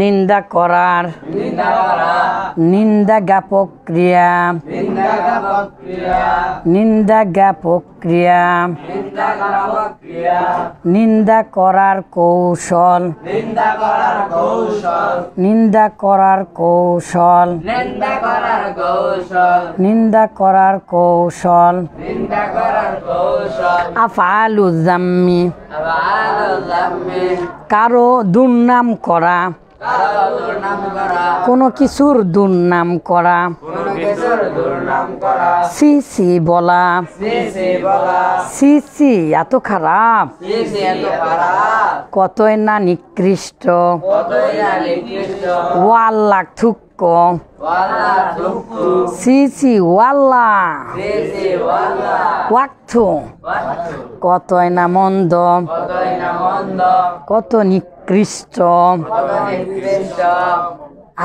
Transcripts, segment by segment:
নিন্দা করার নিন্দা জ্ঞাপক ক্রিয়া নিন্দা জ্ঞাপক ক্রিয়া নিন্দা করার কৌশল নিন্দা করার কৌশল নিন্দা করার কৌশল আলু জাম্মি কারো দুর্নাম করা কোনো কিছুর দুর্নাম করা সি সি বলা সি সি এত খারাপ কতই না নিকৃষ্ট ওয়াল্লাক থুক আলাইকুম সিসি ওয়াল্লা ওয়াক্থু কতই না মন্দ কত নিকৃষ্ট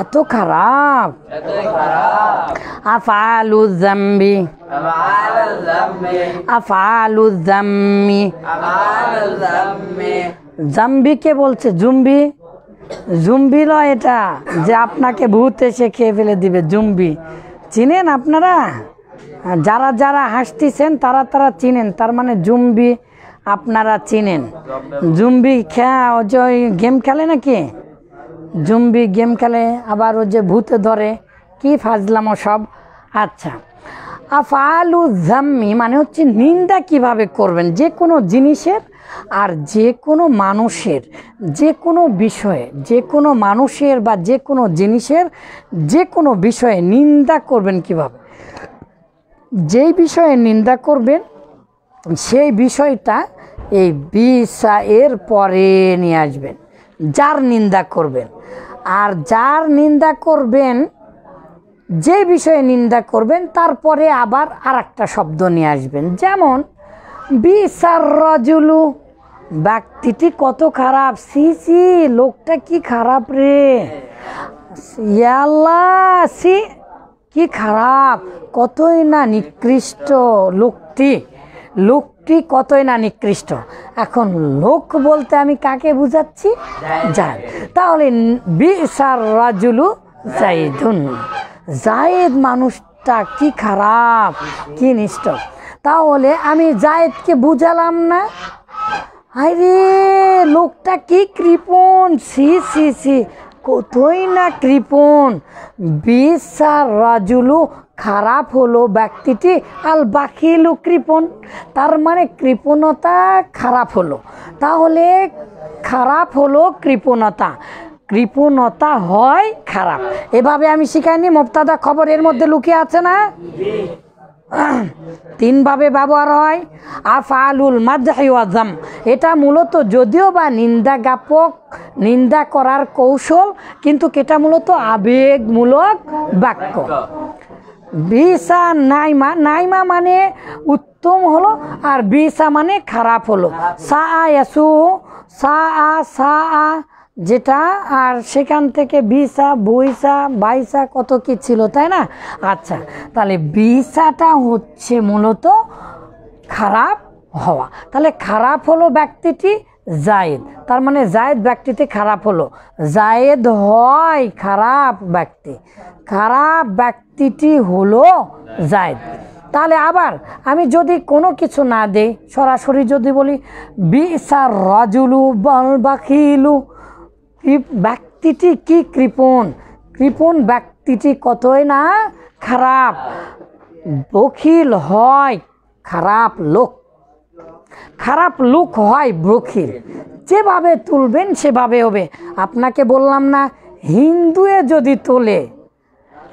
এত খারাপ আফালু জাম্বি আফালু জাম্মি জাম্বি কে বলছে জুম্বি জুম্বি নয় এটা যে আপনাকে ভূত এসে খেয়ে ফেলে দিবে জুম্বি চিনেন আপনারা যারা যারা হাসতেছেন তারা তারা চিনেন তার মানে জুম্বি আপনারা চিনেন জুম্বি খেয়া ও যে ওই গেম খেলে নাকি জুম্বি গেম খেলে আবার ও যে ভূতে ধরে কি ফাজলামো সব আচ্ছা আফালু জাম্মি মানে হচ্ছে নিন্দা কিভাবে করবেন যে কোনো জিনিসের আর যে কোনো মানুষের যে কোনো বিষয়ে যে কোনো মানুষের বা যে কোনো জিনিসের যে কোনো বিষয়ে নিন্দা করবেন কিভাবে যেই বিষয়ে নিন্দা করবেন সেই বিষয়টা এই বিষা এর পরে নিয়ে আসবেন যার নিন্দা করবেন আর যার নিন্দা করবেন যে বিষয়ে নিন্দা করবেন তারপরে আবার আর একটা শব্দ নিয়ে আসবেন যেমন বিচার রজুলু ব্যক্তিটি কত খারাপ সি সি লোকটা কি খারাপ রে সি কি খারাপ কতই না নিকৃষ্ট লোকটি লোকটি কতই না নিকৃষ্ট এখন লোক বলতে আমি কাকে বুঝাচ্ছি যান তাহলে বিচার রাজুলু জাইদুন জায়েদ মানুষটা কি খারাপ কি নিষ্ঠ তাহলে আমি জায়েদকে বুঝালাম না আরে লোকটা কি কৃপণ সি সি সি কতই না কৃপণ বিশ্বার রাজুলু খারাপ হলো ব্যক্তিটি আল বাকি হলো কৃপণ তার মানে কৃপণতা খারাপ হলো তাহলে খারাপ হলো কৃপণতা কৃপণতা হয় খারাপ এভাবে আমি শিখাইনি মোপ্তাদা খবর এর মধ্যে লুকিয়ে আছে না তিনভাবে ব্যবহার হয় আফালুল মাদাম এটা মূলত যদিও বা নিন্দা জ্ঞাপক নিন্দা করার কৌশল কিন্তু এটা মূলত আবেগমূলক বাক্য বিসা নাইমা নাইমা মানে উত্তম হলো আর বিসা মানে খারাপ হলো সা আ সা আ সা আ যেটা আর সেখান থেকে বিসা বইসা বাইসা কত কি ছিল তাই না আচ্ছা তাহলে বিসাটা হচ্ছে মূলত খারাপ হওয়া তাহলে খারাপ হলো ব্যক্তিটি জায়েদ তার মানে জায়েদ ব্যক্তিটি খারাপ হলো জায়েদ হয় খারাপ ব্যক্তি খারাপ ব্যক্তিটি হলো জায়েদ তাহলে আবার আমি যদি কোনো কিছু না দেই সরাসরি যদি বলি বিসার রজুলু বল বাকিলু ব্যক্তিটি কি কৃপণ কৃপণ ব্যক্তিটি কতই না খারাপ বখিল হয় খারাপ লোক খারাপ লোক হয় বখিল যেভাবে তুলবেন সেভাবে হবে আপনাকে বললাম না হিন্দুয়ে যদি তোলে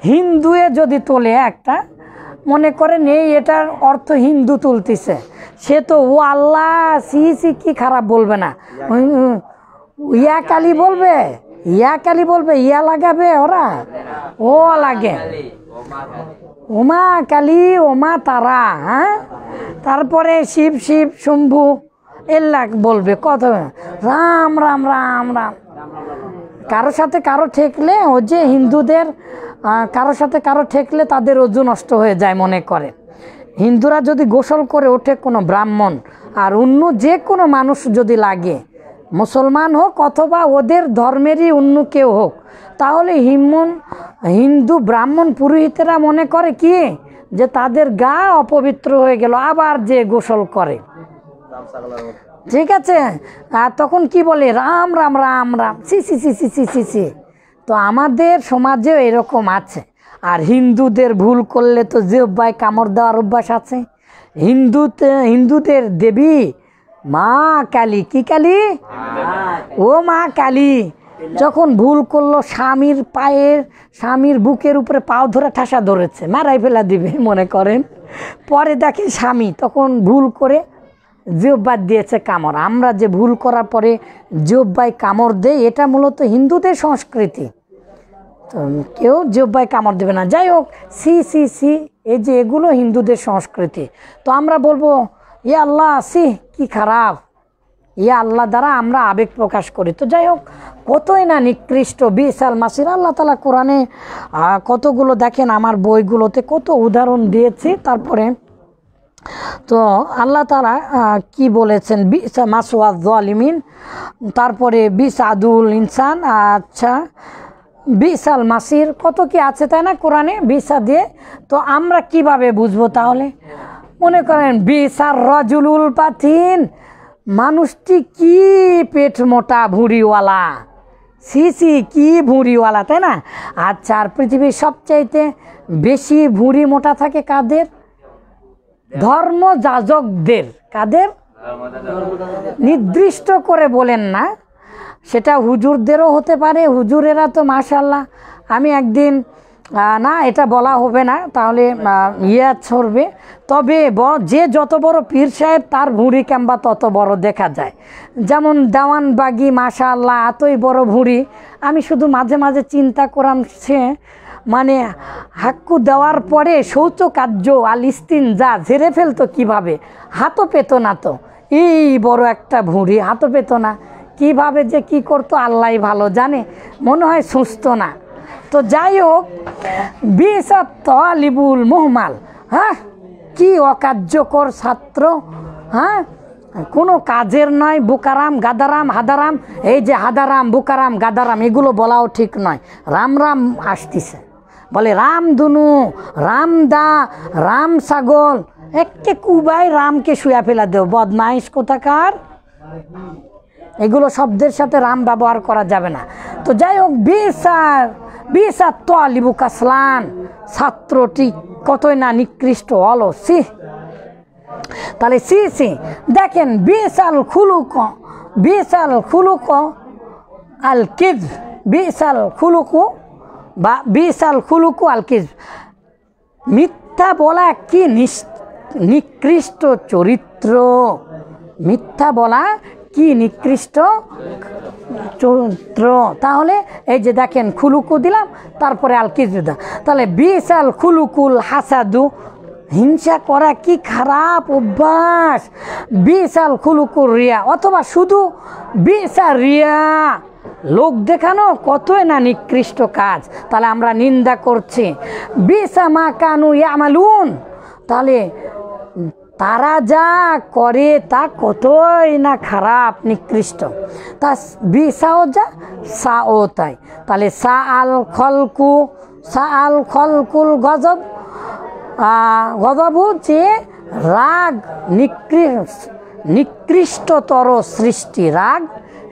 হিন্দুয়ে যদি তোলে একটা মনে করেন এই এটার অর্থ হিন্দু তুলতেছে সে তো ও আল্লাহ সি সি কি খারাপ বলবে না ইয়া কালি বলবে ইয়া কালি বলবে ইয়া লাগাবে ওরা ও লাগে উমা কালী ওমা তারা হ্যাঁ তারপরে শিব শিব শম্ভু এল্লাক বলবে কত রাম রাম রাম রাম কারো সাথে কারো ঠেকলে ও যে হিন্দুদের কারো সাথে কারো ঠেকলে তাদের অজু নষ্ট হয়ে যায় মনে করে হিন্দুরা যদি গোসল করে ওঠে কোনো ব্রাহ্মণ আর অন্য যে কোনো মানুষ যদি লাগে মুসলমান হোক অথবা ওদের ধর্মেরই অন্য কেউ হোক তাহলে হিমন হিন্দু ব্রাহ্মণ পুরোহিতেরা মনে করে কি যে তাদের গা অপবিত্র হয়ে গেল আবার যে গোসল করে ঠিক আছে আর তখন কি বলে রাম রাম রাম রাম সি সি সি সি সি সি সি তো আমাদের সমাজেও এরকম আছে আর হিন্দুদের ভুল করলে তো জেব্বায় কামড় দেওয়ার অভ্যাস আছে হিন্দুতে হিন্দুদের দেবী মা কালী কি কালী ও মা কালী যখন ভুল করলো স্বামীর পায়ের স্বামীর বুকের উপরে পাও ধরে ঠাসা ধরেছে মারাই ফেলা দিবে মনে করেন পরে দেখে স্বামী তখন ভুল করে জিহ্বাদ দিয়েছে কামড় আমরা যে ভুল করার পরে জিহ্বায় কামড় দেই এটা মূলত হিন্দুদের সংস্কৃতি তো কেউ জিহ্বায় কামড় দেবে না যাই হোক সি সি সি এই যে এগুলো হিন্দুদের সংস্কৃতি তো আমরা বলবো ই আল্লাহ আসি কি খারাপ ই আল্লাহ দ্বারা আমরা আবেগ প্রকাশ করি তো যাই হোক কতই না নিকৃষ্ট বিশাল মাসির আল্লাহ তালা কোরআনে কতগুলো দেখেন আমার বইগুলোতে কত উদাহরণ দিয়েছি তারপরে তো আল্লাহ তারা কি বলেছেন বিসা মাসওয়াজ আলিমিন তারপরে বিশ আদুল ইনসান আচ্ছা বিশাল মাসির কত কি আছে তাই না কোরআনে বিশা দিয়ে তো আমরা কিভাবে বুঝবো তাহলে মনে করেন বিচার রজুলুল পাথিন মানুষটি কি পেট মোটা ভুঁড়িওয়ালা সি সি কি ভুঁড়িওয়ালা তাই না আচ্ছা আর পৃথিবীর সবচাইতে বেশি ভুঁড়ি মোটা থাকে কাদের ধর্ম যাজকদের কাদের নির্দিষ্ট করে বলেন না সেটা হুজুরদেরও হতে পারে হুজুরেরা তো মাশাল্লাহ আমি একদিন না এটা বলা হবে না তাহলে ইয়া ছড়বে তবে যে যত বড় পীর সাহেব তার ভুঁড়ি কিংবা তত বড় দেখা যায় যেমন দেওয়ানবাগি মাশা আল্লাহ এতই বড় ভুঁড়ি আমি শুধু মাঝে মাঝে চিন্তা করাম সে মানে হাক্কু দেওয়ার পরে শৌচকার্য আল ইস্তিন যা ঝেড়ে ফেলতো কিভাবে হাতও পেত না তো এই বড় একটা ভুঁড়ি হাতও পেত না কিভাবে যে কি করতো আল্লাহ ভালো জানে মনে হয় সুস্থ না তো যাই হোক বিসাত তালিবুল মোহমাল হ্যাঁ কি অকার্যকর ছাত্র হ্যাঁ কোনো কাজের নয় বুকারাম গাদারাম হাদারাম এই যে হাদারাম বুকারাম গাদারাম এগুলো বলাও ঠিক নয় রাম রাম আসতিছে বলে রাম রামদা রাম ছাগল একে কুবাই রামকে শুয়া ফেলা দেও বদমাইশ কোথাকার এগুলো শব্দের সাথে রাম ব্যবহার করা যাবে না তো যাই হোক বি স্যার তো আলিবু কাসলান ছাত্রটি কতই না নিকৃষ্ট অলো সি তাহলে সি সি দেখেন বিশাল খুলুক বিশাল খুলুক আল কিজ বিশাল খুলুকু বা বিশাল খুলুকু আল কিজ মিথ্যা বলা কি নিকৃষ্ট চরিত্র মিথ্যা বলা কি নিকৃষ্ট চৌত্র তাহলে এই যে দেখেন খুলুকু দিলাম তারপরে আল কিজুদা তাহলে বিশাল খুলুকুল হাসাদু হিংসা করা কি খারাপ অভ্যাস বিশাল খুলুকুর রিয়া অথবা শুধু বিশাল রিয়া লোক দেখানো কতই না নিকৃষ্ট কাজ তাহলে আমরা নিন্দা করছি বিশা মা কানু ইয়ামালুন তাহলে তারা যা করে তা কতই না খারাপ নিকৃষ্ট তা বি সাও যা সা ও তাই তাহলে সা আল খলকু সা আল খলকুল গজব গজবু যে রাগ নিকৃষ্ট নিকৃষ্টতর সৃষ্টি রাগ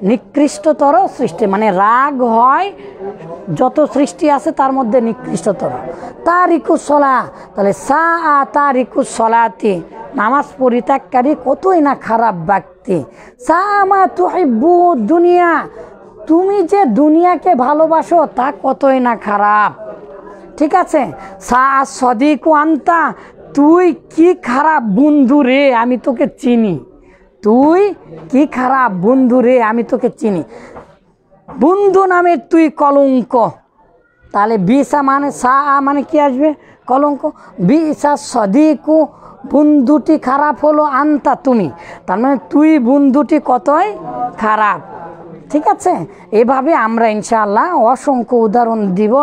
নিকৃষ্টতর সৃষ্টি মানে রাগ হয় যত সৃষ্টি আছে তার মধ্যে নিকৃষ্টতর তারিকু সলা তাহলে সা আ তারিকু সলাতে নামাজ পরিত্যাগকারী কতই না খারাপ ব্যক্তি সা মা তুহিব্বু দুনিয়া তুমি যে দুনিয়াকে ভালোবাসো তা কতই না খারাপ ঠিক আছে সা সদিকু আন্তা তুই কি খারাপ বন্ধু রে আমি তোকে চিনি তুই কি খারাপ বন্ধু রে আমি তোকে চিনি বন্ধু নামে তুই কলঙ্ক তাহলে বিষা মানে সা মানে কি আসবে কলঙ্ক সদি সদিকু বন্ধুটি খারাপ হলো আনতা তুমি তার মানে তুই বন্ধুটি কতই খারাপ ঠিক আছে এভাবে আমরা ইনশাআল্লাহ অসংখ্য উদাহরণ দিব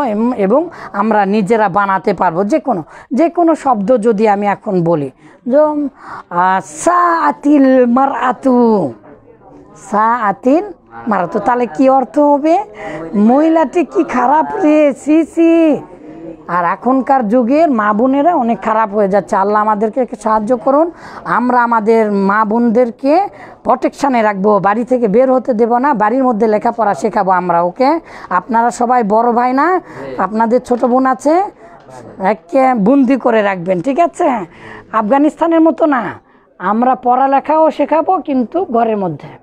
এবং আমরা নিজেরা বানাতে পারবো যে কোনো যে কোনো শব্দ যদি আমি এখন বলি সা আতিল মার আতু সা আতিল মারাতো তাহলে কি অর্থ হবে মহিলাটি কি খারাপ রে সি সি আর এখনকার যুগের মা বোনেরা অনেক খারাপ হয়ে যাচ্ছে আল্লাহ আমাদেরকে সাহায্য করুন আমরা আমাদের মা বোনদেরকে প্রোটেকশানে রাখবো বাড়ি থেকে বের হতে দেব না বাড়ির মধ্যে লেখাপড়া শেখাবো আমরা ওকে আপনারা সবাই বড় ভাই না আপনাদের ছোট বোন আছে একে বুন্দি করে রাখবেন ঠিক আছে আফগানিস্তানের মতো না আমরা পড়ালেখাও শেখাবো কিন্তু ঘরের মধ্যে